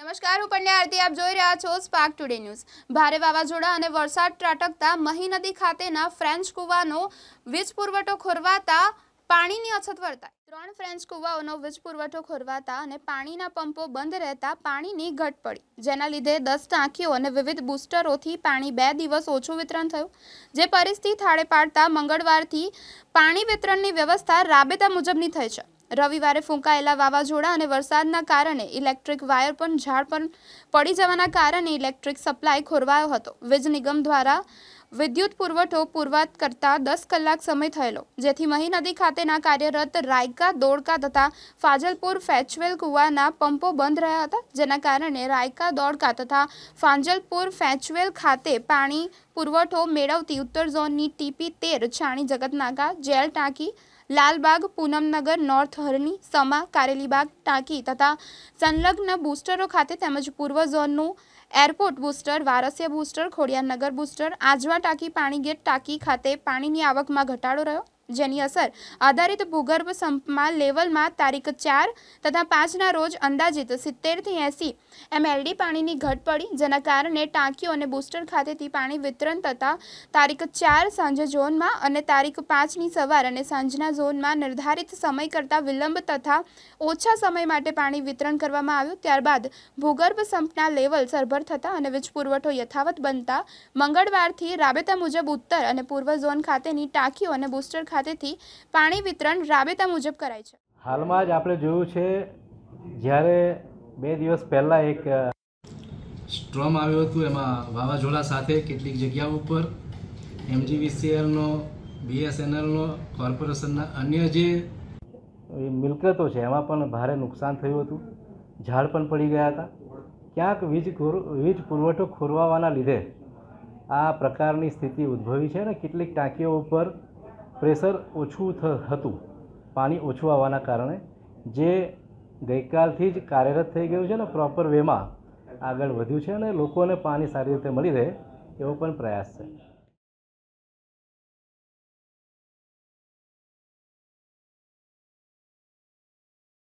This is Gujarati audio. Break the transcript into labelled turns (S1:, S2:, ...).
S1: નમસ્કાર હું પંડ્યા આરતી આપ જોઈ રહ્યા છો સ્પાર્ક ટુડે ન્યૂઝ ભારે વાવાઝોડા અને વરસાદ ત્રાટકતા મહી નદી ખાતેના ફ્રેન્ચ કૂવાનો વીજ પુરવઠો ખોરવાતા પાણીની અછત વર્તાય ત્રણ ફ્રેન્ચ કૂવાઓનો વીજ પુરવઠો ખોરવાતા અને પાણીના પંપો બંધ રહેતા પાણીની ઘટ પડી જેના લીધે દસ ટાંકીઓ અને વિવિધ બુસ્ટરોથી પાણી બે દિવસ ઓછું વિતરણ થયું જે પરિસ્થિતિ થાળે પાડતા મંગળવારથી પાણી વિતરણની વ્યવસ્થા રાબેતા મુજબની થઈ છે રવિવારે ફૂંકાયેલા વાવાઝોડા અને વરસાદના કારણે ઇલેક્ટ્રિક વાયર પણ ઝાડ પર પડી જવાના કારણે ઇલેક્ટ્રિક સપ્લાય ખોરવાયો હતો વીજ નિગમ દ્વારા વિદ્યુત પુરવઠો પૂર્વાત કરતાં દસ કલાક સમય થયેલો જેથી મહી નદી ખાતેના કાર્યરત રાયકા દોડકા તથા ફાજલપુર ફેચવેલ કુવાના પંપો બંધ રહ્યા હતા જેના કારણે રાયકા દોડકા તથા ફાંજલપુર ફેચવેલ ખાતે પાણી પુરવઠો મેળવતી ઉત્તર ઝોનની ટીપી તેર છાણી જગતનાકા જેલ ટાંકી લાલબાગ પૂનમનગર નોર્થ હરણી સમા કારેલીબાગ ટાંકી તથા સંલગ્ન બૂસ્ટરો ખાતે તેમજ પૂર્વ ઝોનનું airport booster Warasiya booster Khodiyanagar booster Ajwa ટાંકી પાણીગેટ ટાંકી ખાતે પાણીની આવકમાં ઘટાડો રહ્યો જેની અસર આધારિત ભૂગર્ભ સંપમાં લેવલમાં તારીખ ચાર તથા પાંચના રોજ અંદાજિત સિત્તેરથી એંસી એલડી પાણીની ઘટ પડી જેના કારણે ટાંકીઓ અને બૂસ્ટર ખાતેથી પાણી વિતરણ તથા તારીખ ચાર સાંજે ઝોનમાં અને તારીખ પાંચની સવાર અને સાંજના ઝોનમાં નિર્ધારિત સમય કરતાં વિલંબ તથા ઓછા સમય માટે પાણી વિતરણ કરવામાં આવ્યું ત્યારબાદ ભૂગર્ભ સંપના લેવલ સરભર થતાં અને વીજ પુરવઠો યથાવત બનતા મંગળવારથી રાબેતા મુજબ ઉત્તર અને પૂર્વ ઝોન ખાતેની ટાંકીઓ અને બુસ્ટર ખાતે ખાતેથી પાણી વિતરણ રાબેતા મુજબ કરાય છે
S2: હાલમાં જ આપણે જોયું છે જ્યારે બે દિવસ પહેલાં એક સ્ટ્રોમ આવ્યો હતું એમાં વાવાઝોડા સાથે કેટલીક જગ્યા ઉપર એમજીવીસીએલનો બીએસએનએલનો કોર્પોરેશનના અન્ય જે મિલકતો છે એમાં પણ ભારે નુકસાન થયું હતું ઝાડ પણ પડી ગયા હતા ક્યાંક વીજ વીજ પુરવઠો ખોરવાવાના લીધે આ પ્રકારની સ્થિતિ ઉદ્ભવી છે અને કેટલીક ટાંકીઓ ઉપર પ્રેશર ઓછું હતું પાણી ઓછું આવવાના કારણે જે ગઈકાલથી જ કાર્યરત થઈ ગયું છે ને પ્રોપર વેમાં આગળ વધ્યું છે અને લોકોને પાણી સારી રીતે મળી રહે એવો પણ પ્રયાસ છે